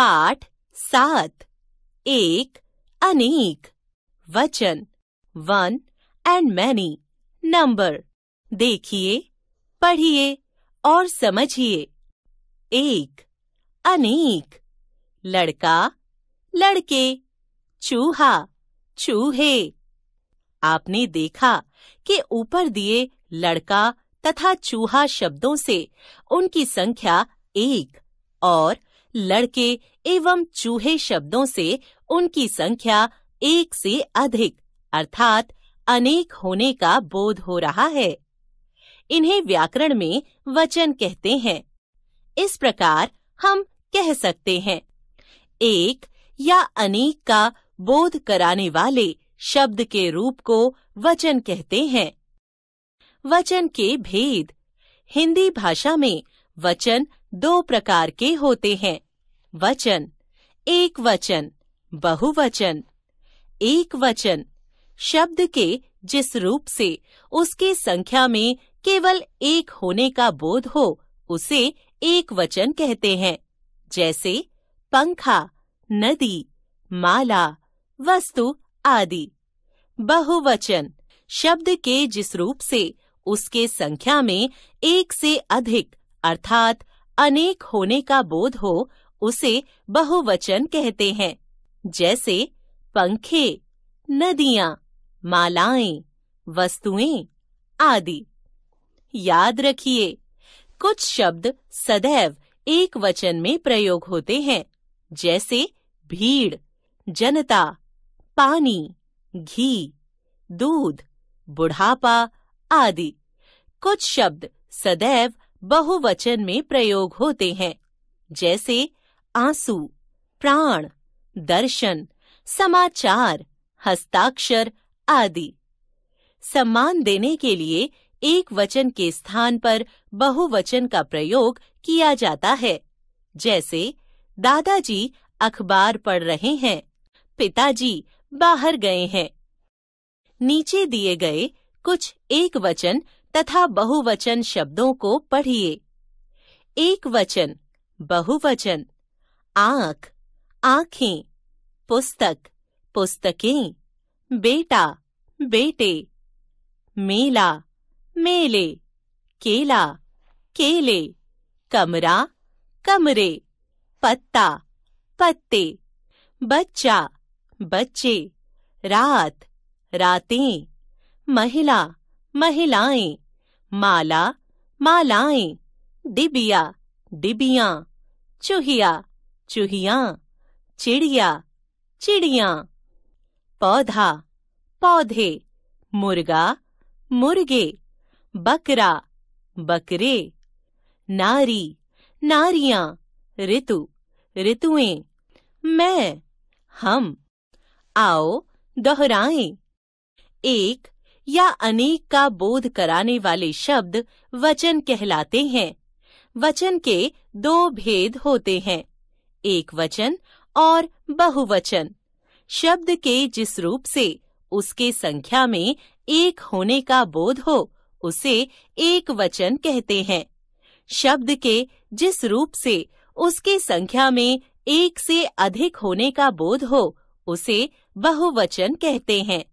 पाठ सात एक अनेक वचन वन एंड मैनी नंबर देखिए पढ़िए और समझिए एक अनेक लड़का लड़के चूहा चूहे आपने देखा कि ऊपर दिए लड़का तथा चूहा शब्दों से उनकी संख्या एक और लड़के एवं चूहे शब्दों से उनकी संख्या एक से अधिक अर्थात अनेक होने का बोध हो रहा है इन्हें व्याकरण में वचन कहते हैं इस प्रकार हम कह सकते हैं एक या अनेक का बोध कराने वाले शब्द के रूप को वचन कहते हैं वचन के भेद हिंदी भाषा में वचन दो प्रकार के होते हैं वचन एक वचन बहुवचन एक वचन शब्द के जिस रूप से उसके संख्या में केवल एक होने का बोध हो उसे एक वचन कहते हैं जैसे पंखा नदी माला वस्तु आदि बहुवचन शब्द के जिस रूप से उसके संख्या में एक से अधिक अर्थात अनेक होने का बोध हो उसे बहुवचन कहते हैं जैसे पंखे नदियाँ मालाएं वस्तुएं आदि याद रखिए कुछ शब्द सदैव एक वचन में प्रयोग होते हैं जैसे भीड़ जनता पानी घी दूध बुढ़ापा आदि कुछ शब्द सदैव बहुवचन में प्रयोग होते हैं जैसे आंसू प्राण दर्शन समाचार हस्ताक्षर आदि सम्मान देने के लिए एक वचन के स्थान पर बहुवचन का प्रयोग किया जाता है जैसे दादाजी अखबार पढ़ रहे हैं पिताजी बाहर गए हैं नीचे दिए गए कुछ एक वचन तथा बहुवचन शब्दों को पढ़िए एक वचन बहुवचन आंख आंखें पुस्तक पुस्तकें बेटा बेटे मेला मेले केला केले कमरा कमरे पत्ता पत्ते बच्चा बच्चे रात रातें महिला महिलाएं माला मालाएं डिबिया डिबिया चूहिया चूहिया चिड़िया चिड़िया पौधा पौधे मुर्गा मुर्गे बकरा बकरे नारी नारियां ऋतु ऋतुएं मैं हम आओ दोहराएं एक या अनेक का बोध कराने वाले शब्द वचन कहलाते हैं वचन के दो भेद होते हैं एक वचन और बहुवचन शब्द के जिस रूप से उसके संख्या में एक होने का बोध हो उसे एक वचन कहते हैं शब्द के जिस रूप से उसके संख्या में एक से अधिक होने का बोध हो उसे बहुवचन कहते हैं